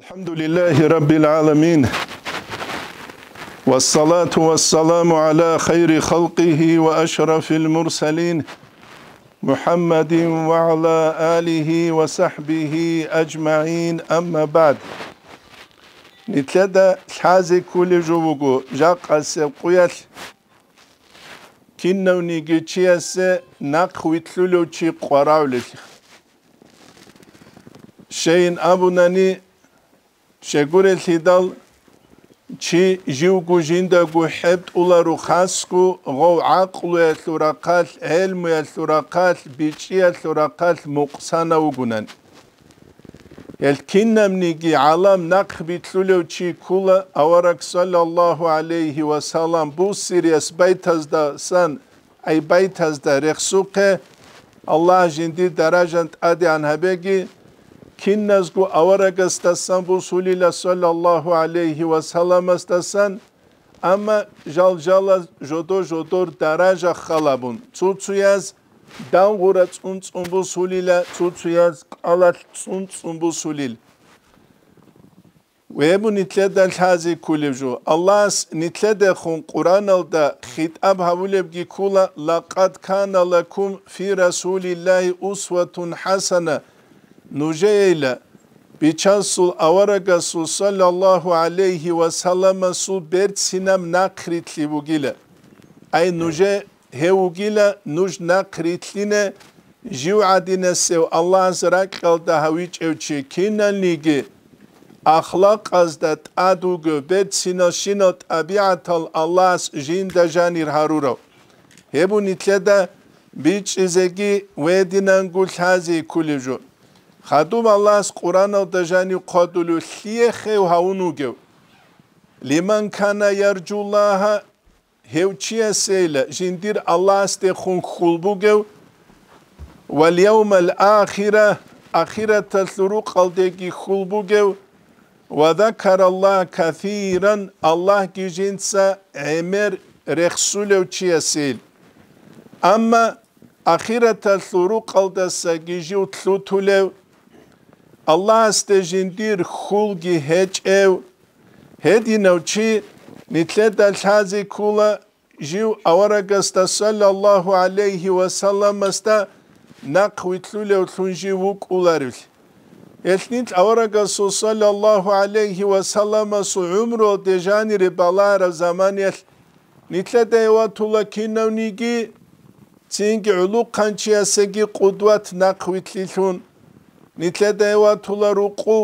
الحمد لله رب العالمين والصلاة والسلام على خير خلقه وأشرف المرسلين محمد وعلى آله وصحبه أجمعين أما بعد نتلدى حازي كل جوغو جاق السبقيات كنا ونيجي ناقوي تلولو تشي شين أبو ناني Şegure lidal çi jiu ku jinda ku hebt ula ruhas ku gav aqlu yetlurakal elmu yetlurakal biçi yetlurakal muqsana ugunan. Elkinnem nigi alam nak bitlulev çi kula avarak sallallahu aleyhi ve sallam bu siriyas baytazda san ay baytazda reksuke Allah jindi darajant adi anhabegi Kin nezgu avarak estasan bu sulila sallallahu aleyhi ve sellem estasan ama jalcala jodo jodor daraja halabun. Tutsuyaz dan gura tsuntsun bu sulila tutsuyaz alat tsuntsun bu sulil. Ve bu nitle del hazi kulevju. Allah nitle de hun Kur'an alda hitab havulev gi kula laqad kana lakum fi rasulillahi usvetun hasana Nuje ile biçan sul avaraga sul sallallahu aleyhi ve sellem sul bert sinem nakritli bu gile. Ay nuje heu gile nuj nakrithline jiv adine sev Allah azra kalda haviç ev çekinen ligi. Ahlak azdat adu göbet sino şinot abiatal Allah jinda janir haruro. Hebu nitleda biç izegi vedinen hazi kulücü. خاتوم الله از قرآن او دجانی قادلو لیخه و هاونو گو لیمان کانا یرجو الله هیو چیه سیل جندیر الله است خون خلبو گو والیوم الاخره اخیره تلرو قلدگی خلبو گو وذكر الله كثيرا الله كي جنسا عمر رخصولو تشيسيل اما اخيرة الثروق الدسا كيجيو تلوتولو Allah stejindir hulgi heç ev, hedi nevçi nitle dalhazi kula jiv avara gasta sallallahu aleyhi ve sallamasta asta nakvitlule utlunji vuk ularül. Etnit avara gasu sallallahu aleyhi ve sallam su umru dejaniri balara zamaniyel. Nitle deyva tula kinavnigi, Çünkü ulu kançiyasegi kudvat nakvitlilun. ნიცედევა თულარუყუ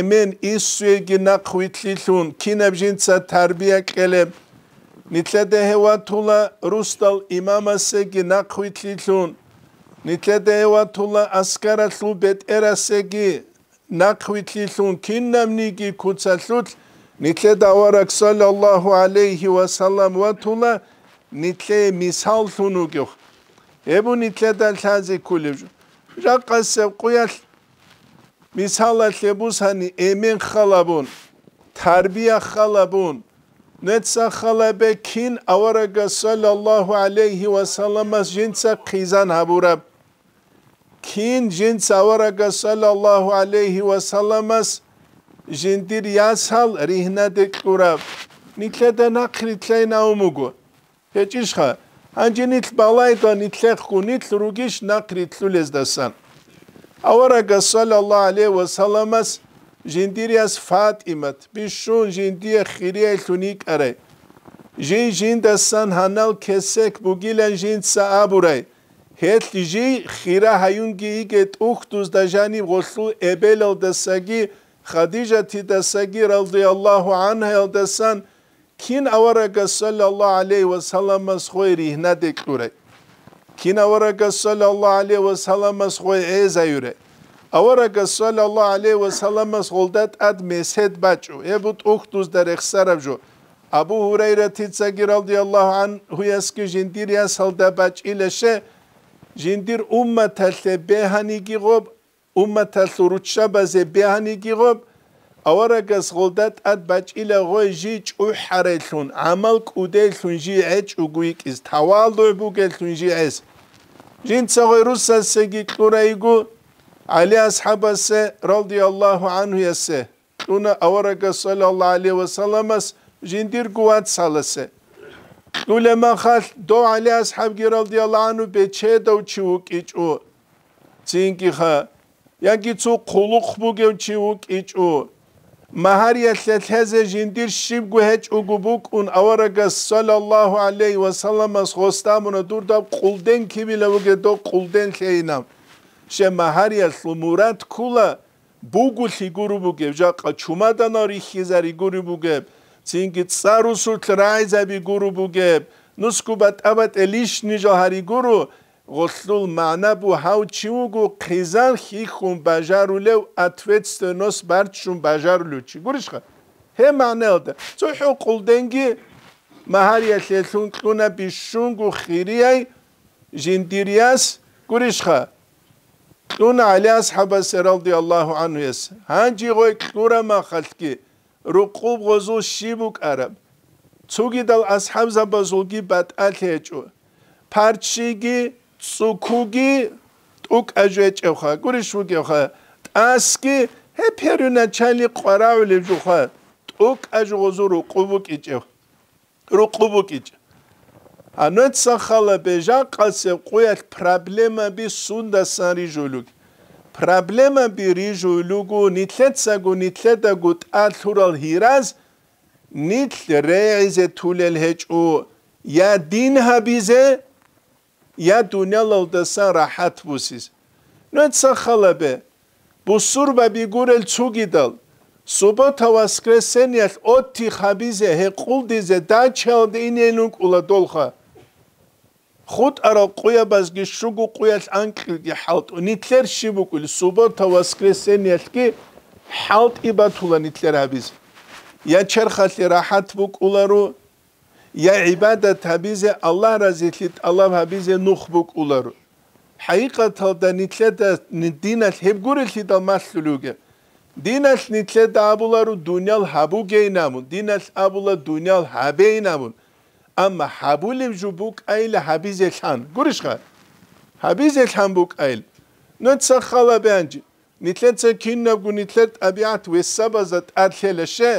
ემენ ისვიგი ნაყვითლიშუნ კინებჟინცა თარბია კელე ნიცედევა თულა რუსტალ იმამასეგი ნაყვითლიშუნ ნიცედევა თულა ასკარა სუბეთ ერასეგი ნაყვითლიშუნ კინნამნიგი კუცალუთ ნიცედავარაკ სალალლაჰუ ალეიჰი ვასალამ ვათულა ნიცე მისალთუნუგი ებუ ნიცედა თაზი კულიჯუნ რაკასებ ყიალ მისალალებუსანი ემენ ხალაბონ თარბია ხალაბონ ნეცა ხალაბე კინ ავარაგა სალალლაჰუ ალეიჰი ვასალამა ჯინცა ყიზან ჰაბურა კინ ჯინც ავარაგა სალალლაჰუ ალეიჰი ვასალამა ჯინდირ იასალ რიჰნადე ყურა ნიქლედა ნაკრი თლეინა უმუგო ეჭიშხა ანჯინით ბალაიდან იტლეხუნით რუგიშ ნაკრიტლულეს დასან ავარაგა სალალალა ალეი ვასალამას ჟინდირიას ფატიმათ ბიშუნ ჟინდია ხირიელუნი კარე ჟი ჟინდასან ჰანალ ქესეკ ბუგილან ჟინცა აბურაი ჰეთლი ჟი ხირა ჰაიუნგი იგეთ უხტუს დაჟანი ვოსლუ ებელოდასაგი ხადიჟა თიდასაგი რალდი ალლაჰუ ანჰა ელდასან کین اورک صلی الله علیه و سلم از خوی ریهنه دکوره کین اورک صلی الله علیه و سلم از خوی ایزه یوره اورک صلی الله علیه و سلم از غلدت اد میسد بچو ای بود اختوز در اخسرف جو Abu Hureyre Titsagir radıyallahu an huyaski jindir ya salda baç ileşe jindir umma telse behani gigob umma telse rutşa baze behani gigob ავარაგას ხოლდათ ად ბაჭილა ღოჟი ჭუჰარელუნ ამალ კუდელუნ ჟი ეჭ უგუიკის თავალდობუგელუნ ჟი ეს ჯინცაღე რუსასე გიკურაიგუ ალი ასჰაბასე რალდიალლაჰუ ანჰუ ესე უნა ავარაგას სალალლაჰუ ალი ვასალამას ჯინდირ გუად სალასე ულემა ხალ დო ალი ასჰაბ გი რალდიალლაჰუ ანჰუ ბეჩე დო ჩუ კიჭუ ჯინკი ხა Я кицу кулук бугевчи у кичу მაჰარია ლეთეზე ჟინდირ შიბგუჰეჭ უგუბუკ უნ ავარაგა სალალლაჰუ ალეი ვა სალამას ხოსტამუნა დურდა ყულდენ ქიმილა უგედო ყულდენ ლეინამ შე მაჰარია სლუმურად ქულა ბუგულ ჰიგურუბუგებ ჟაყა ჩუმადანარი ხიზარ იგურუბუგებ ცინგი წარუსულ ტრაიზაბი გურუბუგებ ნუსკუბა ტაბატ ელიშ ნიჟო ჰარი გურუ ღოსლულ მანაბუ ჰაუჩიუგუ ქიზან ხიხუმ ბაჟარულევ ათვეცნოს ბარჩუმ ბაჟარულუჩი გურიშხა ჰე მანელდა წუჰუ ყულდენგი მაჰარია ლელუნ ქუნა ბიშუნგუ ხირიაი ჟინდირიას გურიშხა ქუნა ალი ასჰაბას რადიალლაჰუ ანჰუ ეს ჰანჯი ღოი ქურა მახალკი რუკუბ ღოზუ შიბუკ араბ ცუგიდალ ასჰაბზა ბაზულგი ბატალ ჰეჭუ ფარჩიგი цукуги ток ажечеха гуришугеха таски хеперуна чали қоравле жуха ток ажгозуру қубукиче руқубукиче анот сахала бежа қалса қоят проблема би сунда сари жулуг проблема би рижулугу нитлетсагу нитледагут алхурал хираз нитл реизе тулел хечу я динхабизе ya dunyalov desen rahat bu siz. Nötsa khalebe, bu surba bi gurel çugidal, subota vaskresenyel otti khabize he quldize da çaldi inenun kula dolha. Khut ara quyabaz ki şugu quyal ankil ki halt, nitler şibukul, subota vaskresenyel ki halt ibatula nitler abiz. Ya çerkhali rahat bu kularu, ya ibada tabize Allah razıklit Allah habize nuhbuk ular. Haqiqatda nitleda dinat hebgurilti da masluluge. Dinat nitleda abularu dunyal habu geynamun. Dinat abula dunyal habeynamun. Ama habulim jubuk ayla habize lan. Gurishka. Habize lan buk ayl. Nutsa khala bencik. Nitletsa kinnabgu nitlet abiat ve sabazat adhele şey.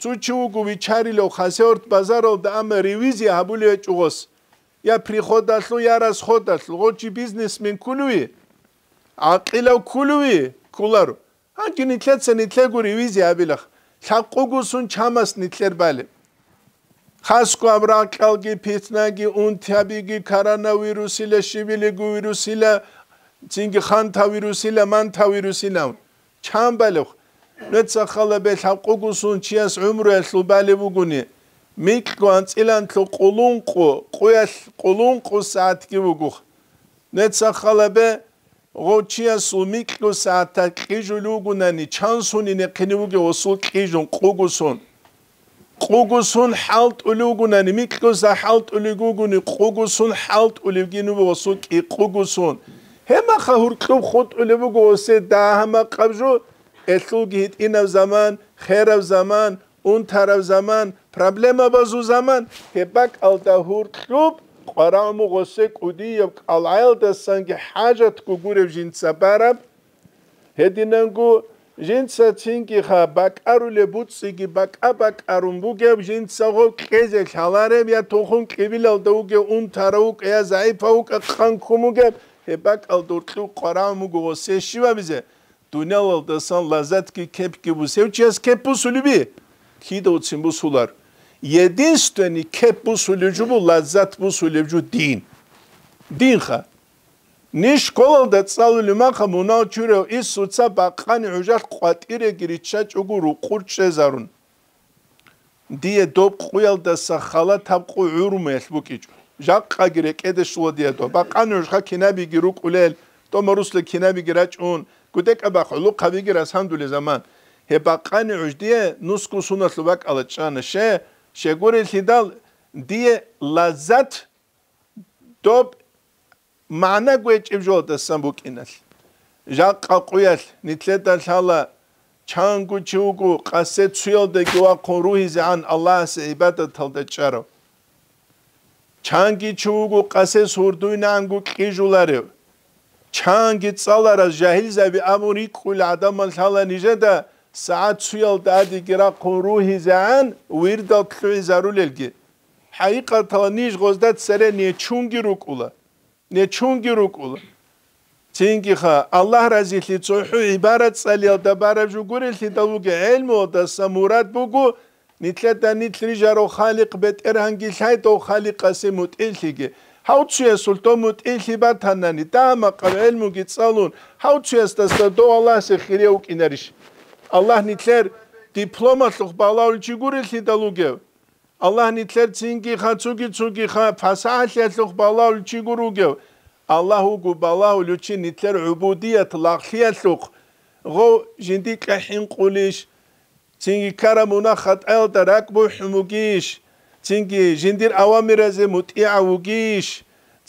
წუჩუგუ ვიჩარილო ხასეორთ ბაზაროვ და ამ რევიზია აბული ეჭუღოს ია ფრიხოდასლო იარას ხოდასლო ოჩი ბიზნესმენ ქულვი აყილო ქულვი ქულარ აჯინი თლეცენი თლეგუ რევიზია აბილახ საყუგუსუნ ჩამას ნითლერბალე ხასკუ ამრა ყალგი ფიცნაგი უნთაბიგი коронавирусиლე შივილი გვირუსილა წინგი ხანთა ვირუსილა მანთა ვირუსინა ჩამბალე ხო ნეცახალებელ ჰაყუგუსუნ ჩიას უმრელ უბალი ვუგუნი მიკგვან წილან თო ყულუნყუ ყუეს ყულუნყუ საათკი ვუგუ ნეცახალებე როჩიას უმიკგუ საათა ყიჟულუგუნანი ჩანსუნინე ყინივუგე ოსულ ყიჟონ ყუგუსუნ ყუგუსუნ ჰალტ ულუგუნანი მიკგუ სა ჰალტ ულიგუგუნი ყუგუსუნ ჰალტ ულიგინუ ოსულ ყი ყუგუსუნ ჰემახა ჰურკუ ხუტ ულიგუ ოსე დაჰამა ყავჟუ ეთლუგით ინავ ზამან ხერავ ზამან უნთარავ ზამან პრობლემა ბაზუ ზამან ჰებაკ ალდა ჰურთუბ ყარამუ ღოსე კუდი ი ალაილ და სანგი ჰაჯათ კუ გურევ ჟინ საბარა ჰედინანგუ ჟინ სა ცინკი ხა ბაკარულე ბუციგი ბაკა ბაკარუმ ბუგევ ჟინ სა ღო ყეზე ხალარემ ია თუხუნ ყივილალ და უგე უნთარავ ყეა ზაიფა უკა ხან ქუმუგე ჰებაკ ალდა ჰურთუბ ყარამუ ღოსე შივა ბიზე dünyalarda san lezzet ki kep ki bu sevçes kep bu sulubi. Ki de uçsin bu sular. Yedin stöni kep bu sulucu bu lezzet bu sulucu din. Din ha. Ni şkolalda çalı lüman ha muna çürev is suca bakkani ucaş kuatire giri çaç uguru kur çezarun. Diye dop kuyalda sakhala tabku urmeyel bu kicu. Jakka gire kede şuva diye dop. Bakkani ucaş ha kinebi giru kulel. Tomaruslu kinebi giraç un. Bakkani გუდეკაბა ხოლო ყავიგერა სამდული ზამან ჰება ყანი უშდიე ნუსკუ სუნას ლვაკ ალაჭანა შე შეგური ლიდალ დიე ლაზათ დობ მანა გუეჭიბჟო და სამბუკინალ ჟაყ ყაყუიალ ნიტლედა ლალა ჩანგუ ჩუგუ ყასე ცვიოლ და გუა ხორუიზ ან ალას იბადა თალდა ჭარო ჩანგი ჩუგუ ყასე სურდუინ ანგუ ყიჟულარევ ჩანგი წალარა ჟაჰილზები ამური ყული ადამან ხალანიჟა და საათუიალ დადი გირა ყურუჰი ზან ვირდა ქვი ზარულელგი ჰაიყათალ ნიჟ ღოზდა წერე ნე ჩუნგი რუკულა ნე ჩუნგი რუკულა ჩინგი ხა ალლაჰ რაზიხი წუჰუ იბარატ წალიალ და ბარაჟუ გურილთი და ვუგე ელმო და სამურად ბუგუ ნიტლა და ნიტლი ჟარო ხალიყ ბეტერანგი ხაი და ხალიყასი მუტილთიგე ჰაუჩიეს ულტომუთ ილიბათანანი დაამაყარა ელმუგი წალუნ ჰაუჩიეს დასა დოალასი ხირე უკინარიშ ალლაჰ ნიტლერ დიპლომატლუხ ბალავჩი გურილი დალუგე ალლაჰ ნიტლერ წინგი ხაცუგი წუგი ხა ფასალიათლუხ ბალავჩი გურუგე ალლაჰ უგუ ბალავჩი ნიტლერ უბუდიათ ლახიათლუხ ღო ჟინდი ყაჰინ ყულიშ წინგი კარამუნა ხატალ და რაკბუ ჰუმუგიშ წინგი ჟინდირ ავამირაზე მუტიაა უგიშ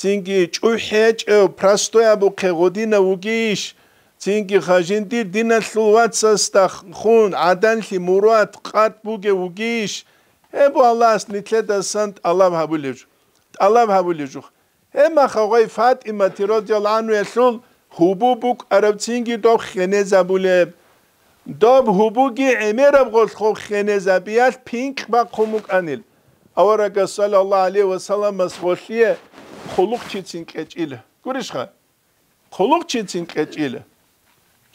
წინგი ჭუჰეჭო პრასტოა ბუქეღოდინა უგიშ წინგი ხაჟინდირ დინალუვაცასთა ხუნ ადანლი მურვატ ყატ ბუგე უგიშ ებო ალას ნიტლედასანთ ალამ ჰაბულიჯ ალამ ჰაბულიჯ ემა ხაღი ფატიმა ტიროდიალ ანუ ესულ ჰუბუბუკ არაბ წინგი დო ხენე ზაბულე დობ ჰუბუგი ემერაბ ყოლ ხო ხენე ზაბიას პინკ ბა ხუმუკანილ аварага саллаллаху алейхи ва саллам схошлие хулукчицин кечиле гуришха хулукчицин кечиле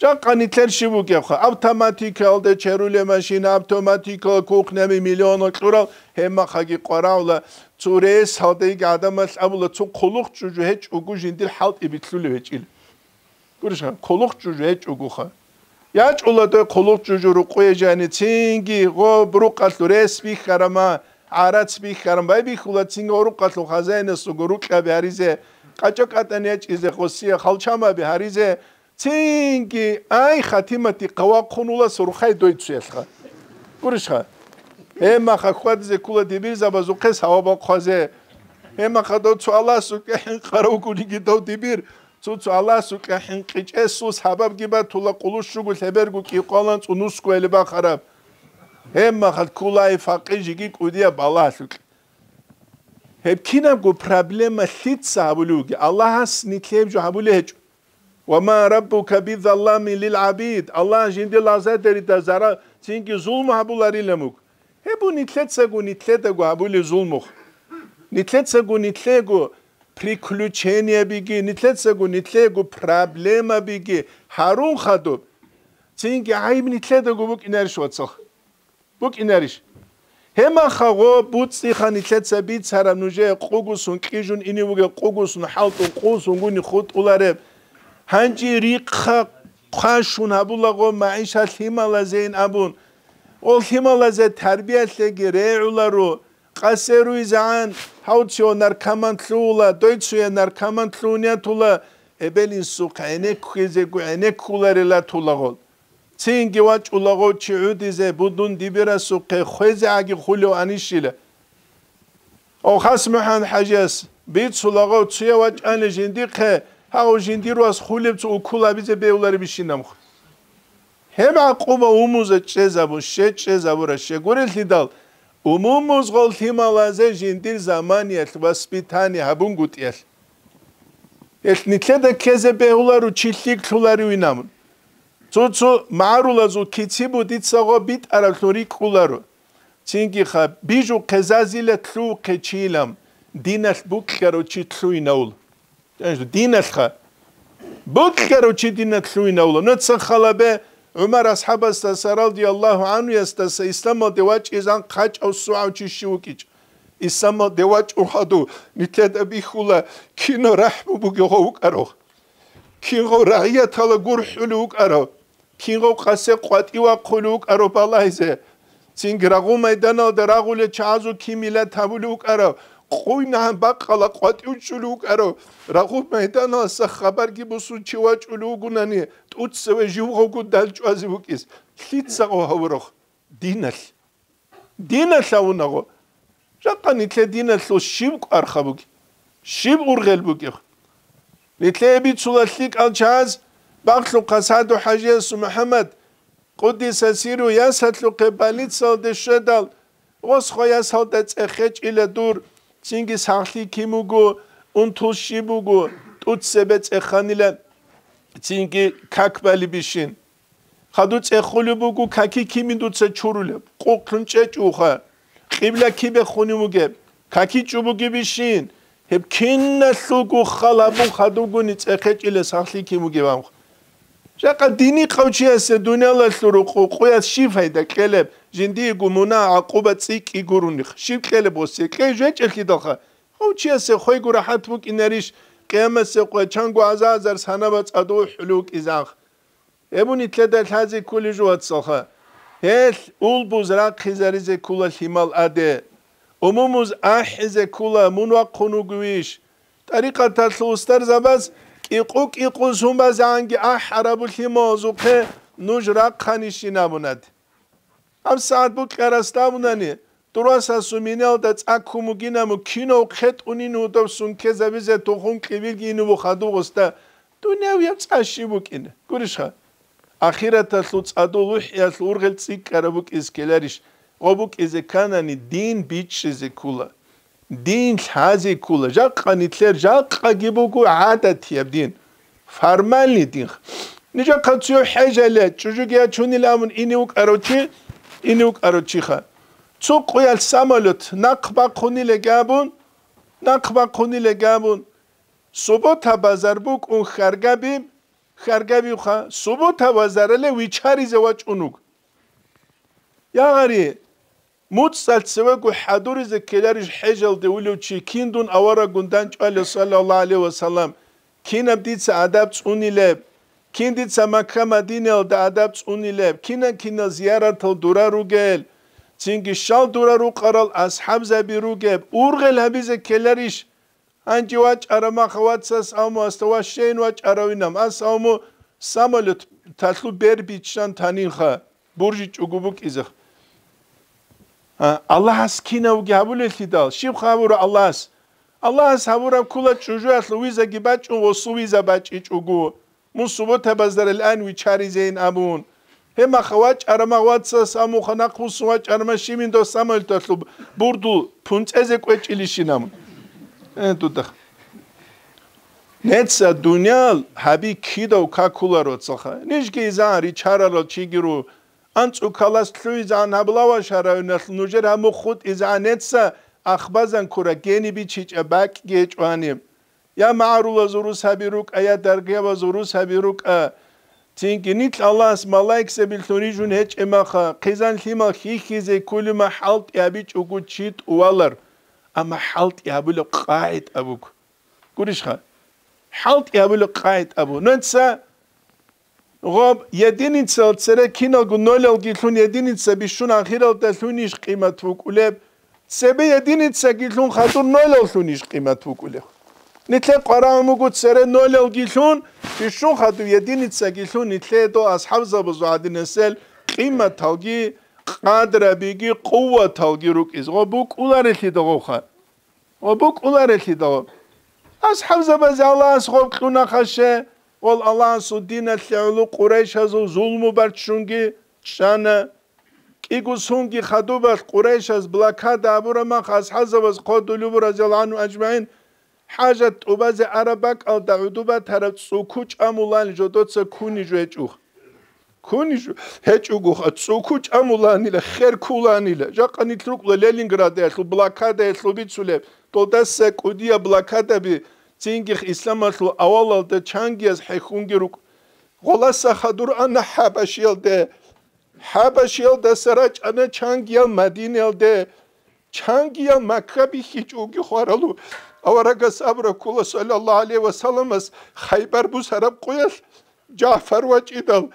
ჯანყანიტლერ შიბუკებხა ავტომატიკალდე ჩერულე მაშინ ავტომატიკა კუყნემი მილიონო ყურალ ჰემა ხაგი ყარავლა წურე სადეიგ ადამიანს აბულა ცუ ყულუხ ჯუჯუ ჰეჭ უგუ ჟინდილ ჰალტ იბიტლული ვეჭილ გურიშა ყულუხ ჯუჯუ ჰეჭ უგუხა yaç uladı koluk cucuru kuyacağını çingi go bruk atlures bir karama არაც მიხარმ ვაი მიხულა ცინგორუ ყათო ხაზენე სუგორუ ყაბი არიზე ყაჭო ყატენია ჭიზე ხოსია ხალჩამაბი არიზე ცინგი აი ხათიმათი ყვაყხუნულა სურხაი დოიცუეხა გურიშა ემა ხახვადზე ქულა დიბირზაბა ზუყეს ავაბა ხვაზე ემა ხადო ცალას უკე ხარო გუნიგი დავ დიბირ ცუცუ ალას უკე ხინ ყიჭეს სუს ჰაბაბგიბა თულა ყულუშუგულ ებერგუ კი ყოლან წუნუს ყველება ხარაბ ემა ხალ კულაი ფაყი ჯიგი კუდია ბალასუკი ჰებკინა გო პრობლემა სიცაბულუგი ალაჰას ნიქლებ ჯაბულე ვამა რაბუკა ბიზალამი ლილაბიდ ალაჰ ჯინდი ლაზადერი და ზარა ჩინკი ზულმა ჰაბულარი ლემუკ ჰებუ ნიქლეცა გო ნიქლედა გო აბული ზულმუ ნიქლეცა გო ნიქლეგო приключения беги нитлецагу нитлегу проблема беги харун хадуб цинги айм нитледагу бук инаршвацох ბუკინერიშ ჰემახაღო ბუციხანი ცეცები ცარანუჟე ყუგუსუნ ყიჟუნ ინივუგე ყუგუსუნ ჰალტუ ყუსუნ გუნი ხუტულარებ ჰანჯი რიხა ქაშუნ აბულაღო მაიშა ჰიმალაზეინ აბუნ ол ჰიმალაზე თარბიასლეგი რეულარო ყასერუიზან ჰაუციო ნარკამანთლულა დოიცუე ნარკამანთლუნია თულა ებელინსუ ყენე ქეზე ყენე ქულერელა თულაღო წინ გივაჭულაღო ჩუდიზე ბუდუნ დიბერასუ ქე ხეზე აგი ხულო ანიშილე ო ხას მუჰან ჰაჯეს ბიცულაღო ცუევაჭანი ჟინდი ქე ჰაო ჟინდი როას ხულებს უკულაბიზე ბეულარი ბიშინამ ჰემა ყუბა უმუზე ჭეზაბო შე ჭეზაბურა შეგურილთი და უმუმუზ ღოლ თიმალაზე ჟინდი ზამანია თვასპიტანი ჰაბუნგუტიელ ეს ნიტლე და ქეზე ბეულარუ ჩილიკ თულარი ვინამ цуцу марулазу кицибу дицаго бит аралтори куларо цинги ха бижу кезазиле тлу кечилам динас букхаро чи тлуинаул тенж динас ха букхаро чи динас тлуинаул нотсан халабе умар асхабас та саралди аллаху ану яста са исламо девач изан качав суав чи шиукич исламо девач ухаду митеда бихула кино рахбу буго укаро кино раия тала гурхулу укаро ფიღო ყასე ყვატივა ხული უკაროპალაიზე წინ გრაგუ მეიდანო და რაგულე ჩაზუ ქიმილა თავული უკარო ყუინა ბაყალა ყვატივ ჩული უკარო რაგუ მეიდანო სა ხაბარგი ბუსუ ჩივა ჩული უგუნანი ტუცვე ჟუღოგუ დალჭვაზი უკის ხიცაო ჰავრო დინალ დინალ აუნაგო ჟაყანი თლე დინალო შიბ ყარხაბუკი შიბ ურღელბუკი ლითლეები ცულა ხი კალჩაზ ბახლუ ყასადუ ჰაჯესუ მუჰამად ყუდისა სირუ იასათლუ ყებალიცალდე შედალ ოს ხოიასალდე წეხეჭილე დურ წინგი სახლი ქიმუგუ უნთულში ბუგუ ტუცსებე წეხანილე წინგი ქაქბალი ბიშინ ხადუ წეხული ბუგუ ქაქი ქიმინდუცე ჩურულე ყუყრნჭე ჭუხა ყიბლა ქიბე ხუნიმუგე ქაქი ჭუბუგი ბიშინ ჰებ ქინნა სუგუ ხალაბუ ხადუგუნი წეხეჭილე სახლი ქიმუგი ბამხ შეყა დინი ყავჩი ასე დუნელაშურო ყუყია შიფაი და კელებ ჟინდი გუმუნა აყუბა ციკი გურუნი შიფხელებ ოსე კე ჟეჭი დოხა ყუჩი ასე ხოი გურა ჰათბუ კინერიშ ყემასე ყუ ჩანგუ აზაზარ სანავა წადო ჰლუ კიზახ ებუნი თლედა თაზი კული ჟუაც ხა ჰელ ულბუზ რა ხიზარიზე კულა ჰიმალ ადე უმუმუზ აჰიზე კულა მუნვა ყუნუგვიშ ტარიყა თალუ სტარ ზაბას კიყუ კიყუ ზუმა ზანგი აჰ არაბუ ლიმოზუ ქე ნუჟრა ხანიში ნაბუნად ამ საათ ბუ ქარასტაბუნანი დროსა სუმინელ და წაკუმუ გინამუ კინო ხეტუნი ნუდო სუნქე ზავიზე თუხუნ კივი გინუ ბუ ხადუ გოსტა დუნევი წაში ბუ კინე გურიშა ახირათა სუ წადუ ლუჰია სურღელ ციკარა ბუ კისკელარიშ ყობუ კიზე კანანი დინ ბიჩიზე ქულა دين حازي كولا جاق قاني تلير جاق قاقي بوكو عادة تياب دين فارمالي دين نجا قاتسيو حاجة لا تشجوك يا تشوني لامون إني وك أروتي إني وك أروتي خا تسو قويا السامالوت ناقبا قوني لقابون ناقبا قوني لقابون سوبو تا بازار بوك ان خارقا بيم خارقا بيم خا سوبو تا بازار لا ويچاري زواج انوك يا غاري მუცალ ცევაგუ ჰადურიზე ქელარიშ ჰეჯალ დეულუჩი კინდუნ ავარა გუნდან ჭალე სალალალა ალე ვასალამ კინამდიც ადაბ წუნილებ კინდიც მაკამადინელ და ადაბ წუნილებ კინან კინა ზიარათო დურარუგელ ცინგი შალ დურარუ ყარალ ასჰაბზე ბირუგებ ურღელ ჰაბიზე ქელარიშ ანჯი ვაჭარა მახვაცას ამო ასტოვა შეინ ვაჭარავინამ ას ამო სამოლეთ თალხუ ბერბიჩან თანინხა ბურჯი ჭუგუბუკ იზახ ალლაჰს კინა უგაბულეთი და შიხავურ ალლას ალლას ამურა კულა ჩუჟას ლუიზა გიბაჭუ ვოსუიზა ბაჭი ჭუგუ მუსუბოთა ბაზარელ ან ვიჩარი ზეინ ამუნ ჰემა ხვაჭ არმა ხვაცა სამუხნა ხუსუა ჭარმა შიმინდო სამელთო ბურდუ ფუნწეზე ყეჭილიშინ ამუნ ენ თუდა ნეცა დუნიალ ჰაბი კიდო კაკულა როცხა ნიშგი ზარი ჩარალო ჩიგირუ Анцу калас тлуй зан аблава шара унас нуже раму худ из анетса ахбазан кура гени би чич абак геч вани. Я маару ла зуру сабирук ая даргева зуру сабирук а. Тинки нит Аллас малайк се билтуни жун хеч эмаха. Кизан хима хи хизе кулю ма халт я би чугу чит увалар. Ама халт я було кайт абук. Куришха. Халт я було кайт абу. Нонца. Нонца. რომ ედინიცელ წერე кино გნოლელ გიხუნ ედინიცები შუნ ახირავდა შუნიშ ყიმათ უკულებ წები ედინიცე გიხუნ ხატუ ნოლელ შუნიშ ყიმათ უკულებ ნიტლე ყარამუგუ წერე ნოლელ გიხუნ შუნ ხატუ ედინიცე გიხუნ ნიტლე დო ასჰავზაბზუ ადინესელ ყიმათავგი ყადრაბიგი ყუვათავგი რუკის ღო ბუკულარეთი დოღა ო ბუკულარეთი დო ასჰავზაბზალას ხო ქუნახაშე ол алан суддина ლეულუ ყურაიშაზო ზულმუ ბარჩუნგი ჩანა კიგუსუნგი ხადუბას ყურაიშაზ ბლაკადა აბურამა ხასაზავას ყოდულუ ბრაზილანუ აჯმაინ ჰაჯატ უბაზე არაბაკ ალ დაუდუბა თარავ წუკუ ჭამულან ჯოდოცა ქუნი ჯეჭუ ქუნი ჯეჭუ ხა წუკუ ჭამულანი და ხერკულანი და ჯაყანით რუკლე ლელინგრადე ახლ ბლაკადა ეხლუბიცულე ტოდასე კუდია ბლაკადები цинги исламатлу авалалда чангиаз хайхунгирук голаса хадур ана хабашилде хабашилда сарач ана чангия мадинелде чангия маккаби хичуги хоралу аварага сабра кула саллаллаху алейхи ва саламас хайбар бу сараб қоял жафар ва чидал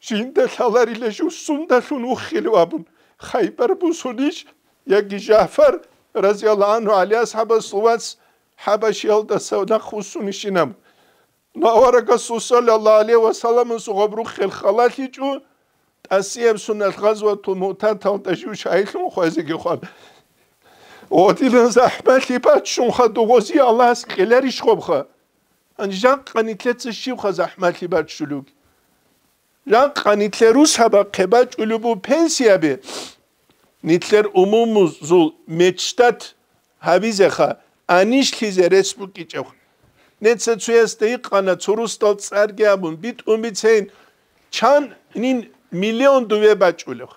жинде салар иле шу сунда шуну хилвабун хайбар бу суниш яги жафар разияллаху анху али асхаба сувац ჰაბაში ალდასავ და ხუსუნი შინამ ნავარაკა სუსალალა ალე ვასალამის უღბრუ ხელხალათიჭუ ტასიებსუნალ ღაზვა თუ მოთანთანტაში შაიხუნ ხაზი გიხვალ ოთილენ ზაჰმათი პაჩუნ ხადუგოზი ალას ყელერი შხობხა ანჟან ყანიტლეცი შივხა ზაჰმათი პაჩულუგ ჟან ყანიტლერუ საბაყება ჭულუბუ ფენსიაბი ნიტლერ უმუმუზულ მეჩტად ჰავიზეხა ანიშლიზე რესპუბლიკი ჭევ ნეცეცუესტე იყანა ცურუსტოლ წარგეაბუნ ბიტუმიცენ ჩან ნინ მილიონ დუებაჭულო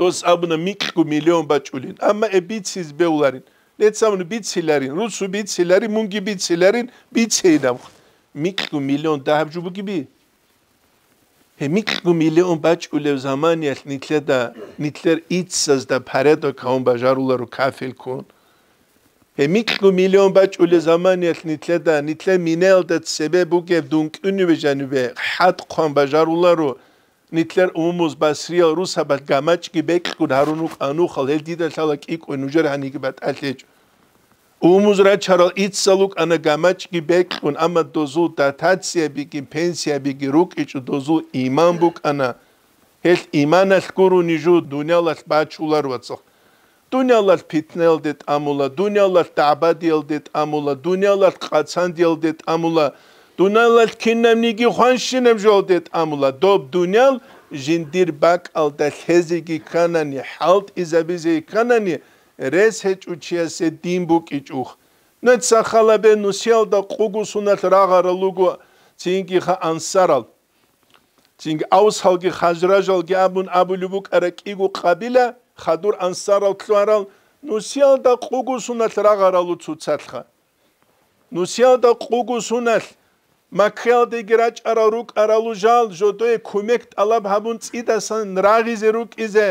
დოს აბუნა მიკკუ მილიონ ბაჭულინ ამა ებიციზ ბეულარინ ნეცამუნ ბიცილარინ რუსუ ბიცილარი მუნგი ბიცილარინ ბიცეიდამ მიკკუ მილიონ დაჰბჯუბგიბი ე მიკკუ მილიონ ბაჭულევ ზამანიალ ნიტლედა ნიტლერ იცსაზ და პარედო კაუნ ბაჟარულარო კაფილკუნ მიკრო მილიონ ბაჭული ზამანიათ ნიტლე და ნიტლე მინელ და წებებუგე დუნკუნივე ჟანვე ხატ ხონ ბაჟარულარო ნიტლერ უმუს ბასრია რუსაბად გამაჭკი ბეკკუ დარუნუ ანუ ხალედი და სალა კიკუ ნუჟერ ანიგბა ტალეჭ უმუს რა ჩარო იცსალუკ ანა გამაჭკი ბეკკუ ამა დოზუ და თაცია ბიგი პენსია ბიგი რუკიჭუ დოზუ იმამბუკ ანა ჰეს იმანას კურუ ნიჟუ დუნიალას ბაჭულარ ვაცო დუნიალას ფიტნელდეთ ამულა დუნიალას დააბადიელდეთ ამულა დუნიალას ყაცანდიელდეთ ამულა დუნიალას კინემნიგი ხანშინემჟოლდეთ ამულა დობ დუნიალ ჟინდირ ბაკ ალდა ხეზიგი კანანი ჰალთ იზაბიზი კანანი რეს ჰეჭუჩიასე დიმბუკიჭუხ ნეცახალაბე ნუსიალდა ყუგუსუნათ რაღარა ლუგო ცინგი ხა ანსარალ ცინგი აუსალგი ხაზრაჟალგი აბუნ აბულუბუკ არა კიგუ ყაბილა ხადურ ანსარალ თლუარალ ნუსიალ და ყუგუსუნალ რაღარალუ ცუცალხა ნუსიალ და ყუგუსუნალ მაქიალ დეგირაჭ არარუკ არალუჟალ ჟოდოე ქუმეკ ტალაბ ჰაბუნ წიდასან რაღიზე რუკიზე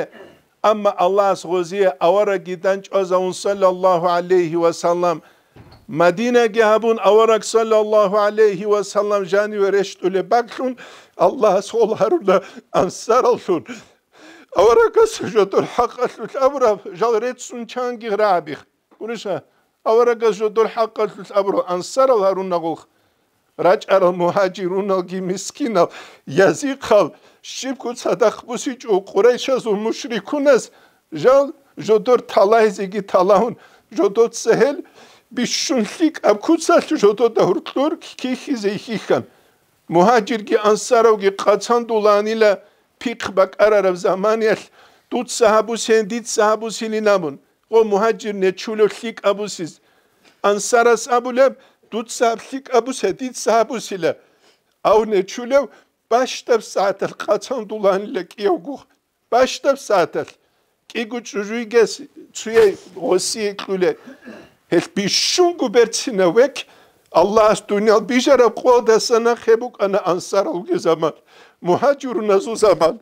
ამა ალლაჰს ღოზია ავარა გიდან ჭოზაუნ სალალლაჰუ ალეიჰი ვასალამ Madine gehabun avarak sallallahu aleyhi ve sellem cani ve reştüle baklun Allah'a sol haruna ansar olsun. ავარაკას ჟოტულ ჰაკალუ აბრა ჟალ რეცუნ ჩანგი ღრაბი ქურისა ავარაკას ჟოტულ ჰაკალუ აბრა ანსარა ლარუნა გულ რაჭარო მუჰაჯირუნა გიმისკინა იაზიხალ შიფკუცა და ხბუსი ჭუ ყურეშას უმუშრიკუნას ჟალ ჟოტურ თალაიზიგი თალაუნ ჟოტოც სეჰელ ბიშუნლიკ აკუცალ ჟოტო და ურტურ ქიხიზე ხიხან მუჰაჯირგი ანსარავგი ყაცანდულანილა پیق بک ارارم زمانیل دوت صحابو سین دیت صحابو سینی نبون قو مهاجر نه چولو خیک ابو سیز انصار از ابو لب دوت صحاب خیک ابو سدید صحابو سیله او نه چولو باشتب ساعتل قاچان دولان لکیو گوخ باشتب ساعتل کی گوچ روی گس توی غسی کله هل بی شونگو برچینه وک Allah dünya bir şeref kodasına hebuk ana ansar ol zaman muhacirun o zaman.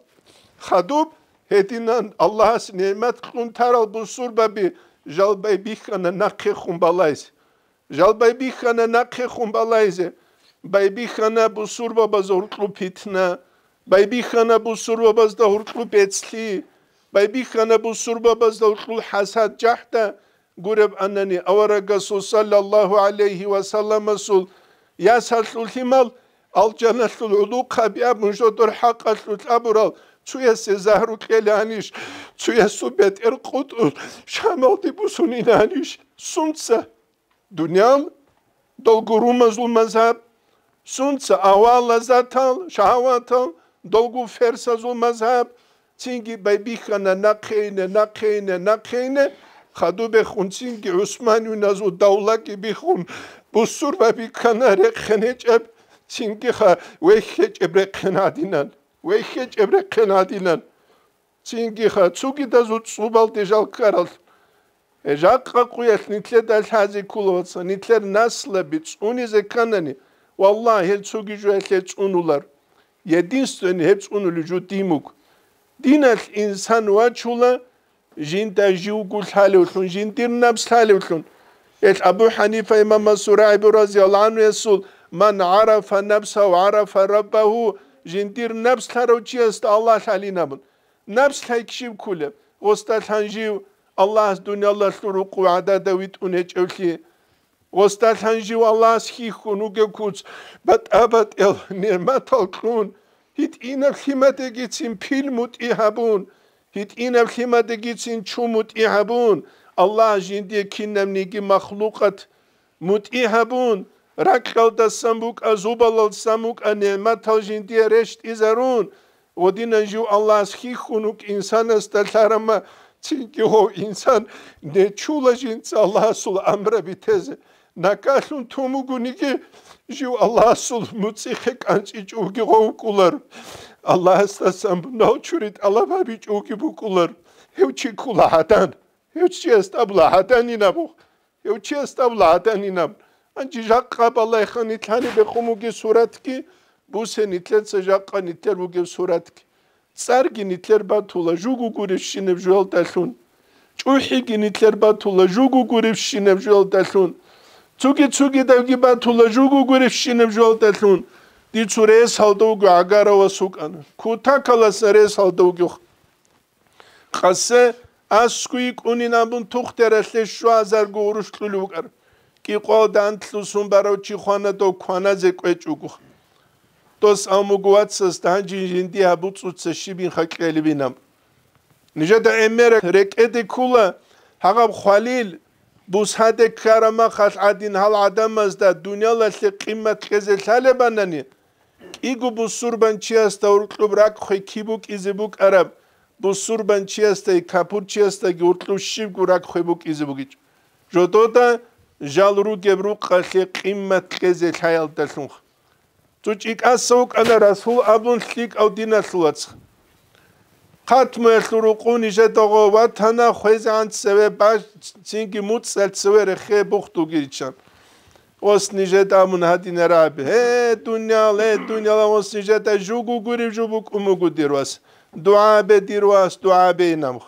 Hadub hedinan Allah'a nimet kuntaral bu surba bi jalbay bihana nakhe humbalayz. Jalbay bihana nakke humbalayz. Bay bihana bu surba baz ortlu pitna. Bay bihana bu surba baz da ortlu betsli. Bay bihana bu surba baz da hasad cahda. Gureb annani avaraga sallallahu aleyhi ve sellem sul. Ya sartul himal. ალჯანასულ ულუხაბია მუშოდორ ჰაკასლუ წაბურალ ცუესე ზაჰრუ ქელანიშ ცუესუ ბეტერ ყუტუ შამალტი ბუსუნინანიშ სუნცა დუნიამ დოლგურუმაზულ მაზა სუნცა ავალაზათალ შავათალ დოლგუ ფერსაზულ მაზა ცინგი ბაიბიხანა ნაკეინე ნაკეინე ნაკეინე ხადუბე ხუნცინგი უსმანუნაზუ დაულაკი ბიხუნ ბუსურბაბი ქანარე ხენეჭებ Çünkü Çingiha vehkeç ebre kenadinan. Vehkeç ebre kenadinan. ha, tsugi da zut subal dejal karal. Ejakka kuyet nitler del hazi kulovatsa. Nitler nasla bit. Unize kanani. Vallahi tsugi juhet unular. Yedinstöni hep unulucu dimuk. Dinet insan vaçula jinta jiugul halulun. Jintir nabs halulun. Et Abu Hanife İmam Surayi radıyallahu anh Resul მან არაფა ნაფსა არაფა რაბაჰუ ჟინტირ ნაფს ხაროჩიესთ ალლაჰ ალინამუ ნაფს ხაიქში ვქულე ოსტა თანჟი ალლაჰს დუნიალლა სურუ ყადა და ვიტუნე ჭევლი ოსტა თანჟი ალლაჰს ხიხუნ უგეკუც ბატაბატ ელ ნერმათოლკუნ ჰიტ ინა ხიმატეგიცინ ფილმუტ იჰაბუნ ჰიტ ინა ხიმატეგიცინ ჩუმუტ იჰაბუნ ალლაჰ ჟინდი ქინნამნიგი მახლუყატ მუტ იჰაბუნ რაკელდა სამუკა ზუბალალ სამუკანე მათალჟინ დიერეშტ იზარუნ ოდინან ჟუ ალას ხიხუნუკ ინსანას და ლარამა ჩინკიო ინსან ნე ჩულაჟინ ალასულ ამრები თეზე ნაკალუნ თუმუგუნიკი ჟუ ალასულ მუციხე კანჭი ჭუგი ღოუკულარ ალას და სამ ნოჩურით ალაბაბი ჭუგი ბუკულარ ჰევჩი ქულა ჰატან ჰევჩი ესტაბლა ჰატანინაბუ ჰევჩი ესტაბლა ჰატანინაბუ ან ჯაყყაბალა ეხანი თანი ბეხუმუგი სურათკი ბუსენი თლეც ჯაყყანი თერუგი სურათკი წარგი ნიტლერ ბათულა ჟუგუგურიშინებ ჟოლტაშუნ ჭუჰიგი ნიტლერ ბათულა ჟუგუგურიშინებ ჟოლტაშუნ ჩუგი ჩუგი დავგი ბათულა ჟუგუგურიშინებ ჟოლტაშუნ დიცურე სალდოგი აგაროვა სუკან ქუთაკალასერე სალდოგი ყასე ასკვი კუნინამბუნ თუხტერეშე შუაზარ გურუშტული უკარ კიყო დანთლუსუმ ბაროჩი ხვანა და ქვანაზე ყეჭუგო დოს ამუგუაცს დანჯინჯინდი აბუწუცე შიბინ ხაკელიბინამ ნიჟადა ემერე რეკედი ქულა ჰაგა ხვალილ ბუსადე ქარამა ხალ ადინ ჰალ ადამას და დუნიალაში ყიმათ ხეზე ლალებანანი იგუ ბუსურბან ჩიასტა ურკლუბ რაკ ხე ქიბუკ იზებუკ არაბ ბუსურბან ჩიასტა კაპურ ჩიასტა გურკლუ შიბგურაკ ხებუკ იზებუკი ჯოტოდა ჟალრუ გებრუ ყახე ყიმმათ ყეზე ჩაალდასუნხ წუჭიკ ასო უკანა რასულ აბუნ სიკ აუდინასულაც ხათმეხრუ ყუნიშე დოღო ვათანა ხეზანცევე ბაცინკი მუცელცევე რხე ბუხტუ გიჩან ოს ნიჟე დამუნ ჰადინერაბი ჰე დუნიალე დუნიალა ოს ნიჟე და ჟუგუ გურივ ჟუბუ კუმუ გუდირვას დუაბე დირვას დუაბე ნამხ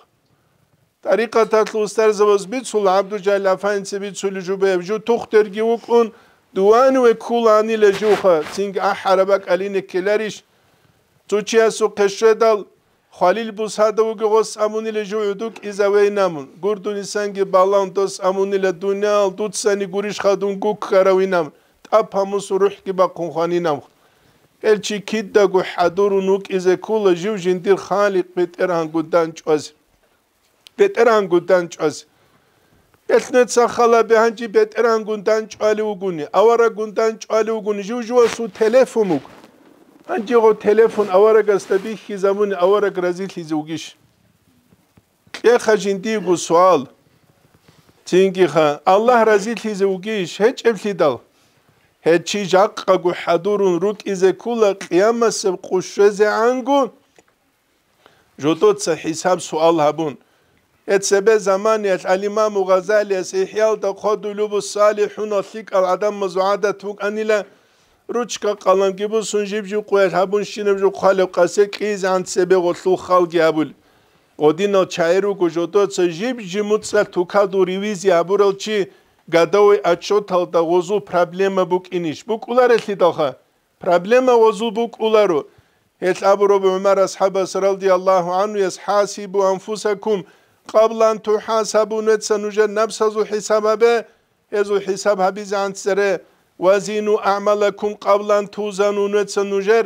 ტარიკათათ ლუსტარზავოს ბიცულ აბდუჯალ აფანცი ბიცულ ჯუბეებ ჯუ თუხტერგი უკუნ დუანუე ქულანი ლეჯუხა წინგ აჰარაბაკ ალინე კელარიშ ტუჩიასუ ქეშედალ ხალილ ბუსადუ გოს ამუნი ლეჯუ უდუკ იზავეინამუ გურდუნი სანგი ბალანტოს ამუნი ლე დუნიალ დუცანი გურიშ ხადუნ გუკ ხარავინამ ტაფამუს რუჰკი ბაკუნ ხანინამ ელჩი ქიდდაგუ ჰადურუნუკ იზე ქულა ჯუჯინ დირ ხალიყ პეტერანგუ დანჭოზი ვეტერანგუ დანჭვას ეხნეთ სახალაბე ანჯი ვეტერანგუ დანჭვალი უგუნი ავარაგუ დანჭვალი უგუნი ჟუჟუასუ ტელეფონუკ ანჯი ღო ტელეფონ ავარაგას და ბიხი ზამუნი ავარაგ რაზილი ზუგიშ ეხაჟინ დიგუ სვალ ჩინკი ხა ალლაჰ რაზილი ზუგიშ ჰეჭ ევლიდალ ჰეჭი ჟაყაგუ ჰადურუნ რუკიზე კულა ყიამასე ყუშვეზე ანგუ ჟოტოც ჰისაბ სვალ ჰაბუნ etsebe zamaniyet al-imamu gazalis ihyalda kodulubu salihuna sikal adam mazuada tuk anila ruçka kalan gibi sun jibju kuyel habun şinebju khalev kase kiz antsebe goslu khal odin o çayru kujoto tsa jibji mutsa tukadu rivizi abural çi gadawi açot alda gozu problema buk iniş. Buk ular etli daha. Problema gozu buk ularu. Et abu Ömer ashaba radiyallahu anhu yashasibu anfusakum. ყაბლან თუ ჰასაბუნეთ სანუჟა ნაფსაზუ ჰისაბაბე ეზუ ჰისაბ ჰაბიზანცერე ვაზინუ აამალაკუმ ყაბლან თუ ზანუნეთ სანუჟერ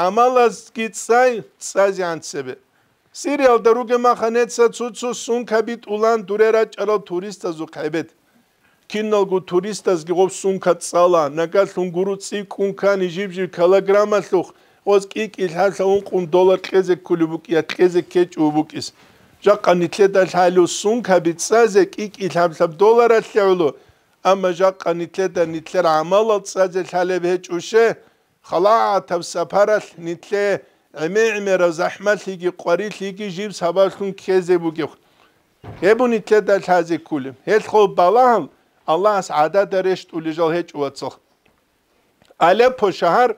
აამალას გიცაი წაზანცებე სირიალ დაруგე მახანეცა ცუცუ სუნკაბიტ ულან დურერა ჭალო ტურისტაზუ ხაიბეთ კინალგუ ტურისტას გიყოფ სუნკა წალა ნაკალუნ გურუცი კუნკანი ჯიბჯი კალაგრამას ლუხ ოს კიკი ლალა უნკუნ დოლარ ყეზე კულუბუკი ატყეზე ქეჭუბუკის ჟაყანი თლედა ჰალუ სუნკაბი წაზე კიკი ლამსამ დოლარა ლეულუ ამა ჟაყანი თლედა ნითლერ ამალ წაზე ლალე ბეჭუშე ხალა თავ საფარა ნითლე ამე ამერა ზაჰმალი კი ყვარი ლიკი ჟიბ საბალხუნ ქეზე ბუგი ებუნი თლედა ლაზე კული ჰელ ხო ბალამ ალას ადა დერეშ ტული ჟალ ჰეჭ უაცო ალე ფო შაჰარ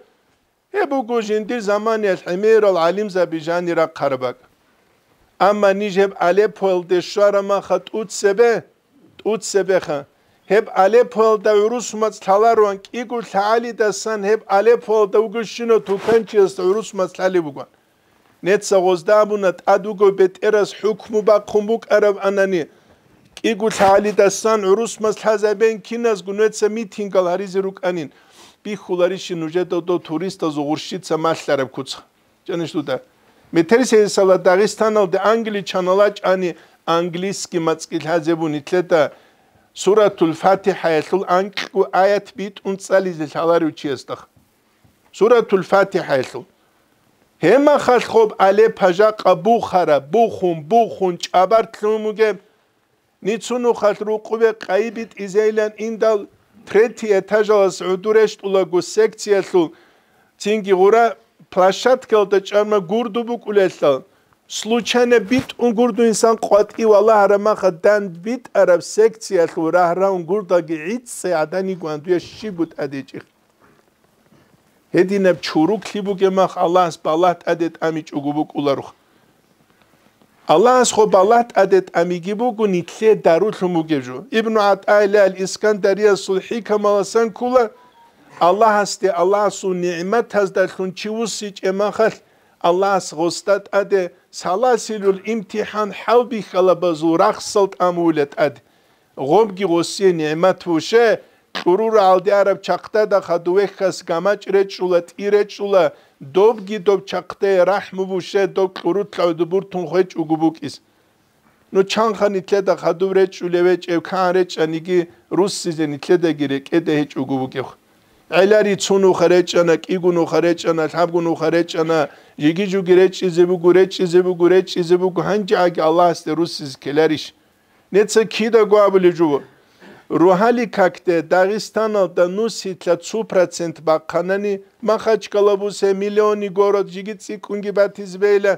ებუ გუჟინდი ზამანი ამერა ალიმ ზაბიჟანი რა ყარბაკ ამა ნიჟებ ალეფოლ დე შარამა ხატ უცებე უცებე ხა ჰებ ალეფოლ და რუსმაც თალარვან კიგუ თალი და სან ჰებ ალეფოლ და უგუშინო თუ პენჩეს და რუსმაც თალი ბუგან ნეცა ღოზდა ბუნა ტადუგო ბეტერას ჰუკმუბა ხუმბუკ არავ ანანი კიგუ თალი და სან რუსმაც ლაზაბენ კინას გუნეცა მითინგალ არიზი რუკანინ ბიხულარი შინუჟე დო ტურისტა ზურშიცა მასლარებ კუც ჯანიშუდა მე თერისე ესალა დაღესტანალდე ანგლი ჩანალაჭ ანი ანგლისკი მაწკილაძებუნი თლეთა სურათულ ფათიჰა ისულ ანკუ აიათ ბიტ უნცალიზე ჩალარუჩიესთა სურათულ ფათიჰა ისულ ჰემა ხალხობ ალე ფაჟა ყაბუ ხარა ბუხუნ ბუხუნ ჭაბართლუმუგე ნიცუნუ ხალრუ ყუვე ყაიბიტ იზეილან ინდალ თრეთი ეთაჟალას უდურეშტულაგუ სექციალულ წინგი ღურა ფლაშატკელ და ჭამა გურდუბუკულესთან სლუჩანე ბიტ უგურდუ ინსან ყვატივალა არამახა დან ბიტ არაბ სექცია ხო რაღრა უგურდაგი იცე ადანი გვანდუ შიბუტ ადეჭი ედინებ ჩურუ ქლიბუ გემახ ალას ბალათ ადეთ ამი ჭუგუბუკულარუ ალას ხო ბალათ ადეთ ამი გიბუგუ ნიტლე დარუ ლუმუგეჟუ იბნუ ატაილალ ისკანდარია სულჰი კამალასან ქულა ალლაჰასტე ალასუ ნიმათას და ხუნ ჩიუსი ჭემახალ ალას ღოსტად ადე სალასილულ იმტიჰან ჰალბი ხალაბაზუ რახსალტ ამულეთ ად ღომგი ღოსი ნიმათუშე ქურურ ალდე არაბ ჩახტა და ხადუეხას გამაჭრეჭულა ტირეჭულა დობგი დობ ჩახტე რაჰმუბუშე დობ ქურუთ ყავდუბურ თუნხე ჭუგუბუკის ნუ ჩანხანი თლე და ხადუვრეჭულევე ჭევ ქანრეჭანიგი რუსი ზენი თლე და გირე კედე ჭუგუბუკი ხო ელარი ცუნუ ხარეჭანა კიგუნუ ხარეჭანა თაბგუნუ ხარეჭანა იგიჯუ გირეჭი ზებუ გურეჭი ზებუ გურეჭი ზებუ განჯი აგი ალას და რუსის ქელარიშ ნეცა ქიდა გვაბლი ჯუ რუჰალი ქაქტე დაღისტანა და ნუსი თლა ცუ პროცენტ ბა ქანანი მახაჩკალაბუსე მილიონი გორო ჯიგი ცი კუნგი ბათიზ ბეილა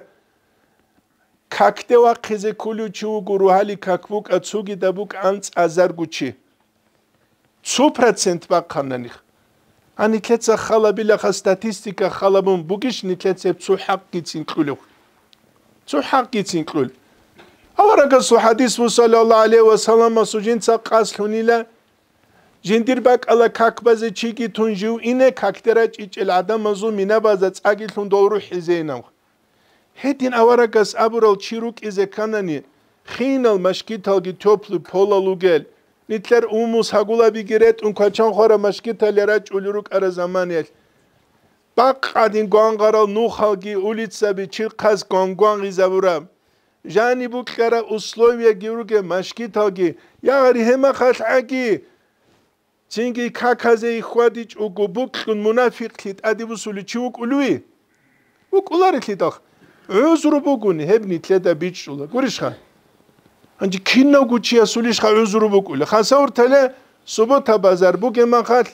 ქაქტე ვა ხიზე კულუ ჩუ გურუჰალი ქაქბუ კაცუგი და ბუკ ანც აზარგუჩი ცუ პროცენტ ბა ქანანი ხ ანი კეცა ხალაბილახა სტატისტიკა ხალაბონ ბუგიშნი კეცებ ცუ ჰაკი წინყული ცუ ჰაკი წინყული ავარაგა სუ ჰადის მუსალალალა ალე ვა სალამა სუ ჯინცა ყასლუნილა ჯინდირბაკალა ქაკბაზე ჩიგი თუნჯუ ინე ქაკტერა ჭიჭელ ადამაზუ მინაბაზა წაგი თუნ დოვრუ ჰიზეინავ ჰედინ ავარაგას აბურალ ჩირუკიზე ქანანი ხინალ მაშკითალგი თოფლი პოლალუგელ ნიტლერ უმუსაგულა ვიგერეთ უნქა ჩანხარა მაშკიტალერა ჭულურუკ არა ზამანიალ ბაყადინ გონგარო ნუხალგი ულიცები ჩირყას გონგონ ღიზავურა ჟანი ბუკხარა უსლოვია გიურგე მაშკიტალგი იარი ჰემახალ აგი ჩინგი ქაკაზე იხვადი ჭუგუ ბუკხუნ მუნაფიყი ტადიბუსული ჩუკულვი უკულარი ხიტახ ეზრუბუგუნი ჰებნი თლედა ბიჭულა გურიშხა ანჯი ქინო გუჩია სული ხა უზრუბუკული ხა საურთელე სუბოთა ბაზარ ბუგემახალ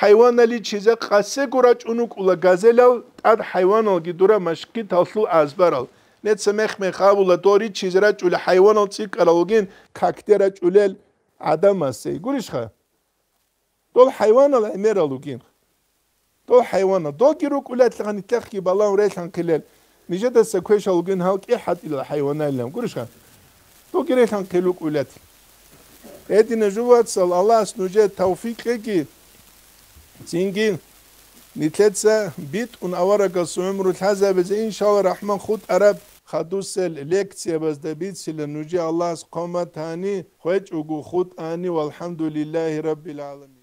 ჰაივანალი ჩიზა ყასე გურაჭუნუკულა გაზელავ ტად ჰაივანალგი დურა მაშკი თალსულ აზბარალ ნეც მეხმე ხავულა დორი ჩიზრა ჭული ჰაივანალ ციკრალოგენ ქაქტერა ჭულელ ადამასე გურიშ ხა დოლ ჰაივანალ ემერალოგენ დოლ ჰაივანა დოგირო კულატლღანი ტახკი ბალან რეთან ქილელ ნიჟადასა ქეშალგენ ჰალკი ჰატილა ჰაივანალ ლამ გურიშ ხა تو گرهت هم قلوق اولت ایدی نجوات سال الله اس نوجه توفیق که سینگین نتلتسا بيت ان اورق سومر الحزا بز ان شاء الله رحمن خود عرب خدوس ليكتسيا بس دبيت سل نوجي الله اس قومت هاني خوج وجو خود اني والحمد لله رب العالمين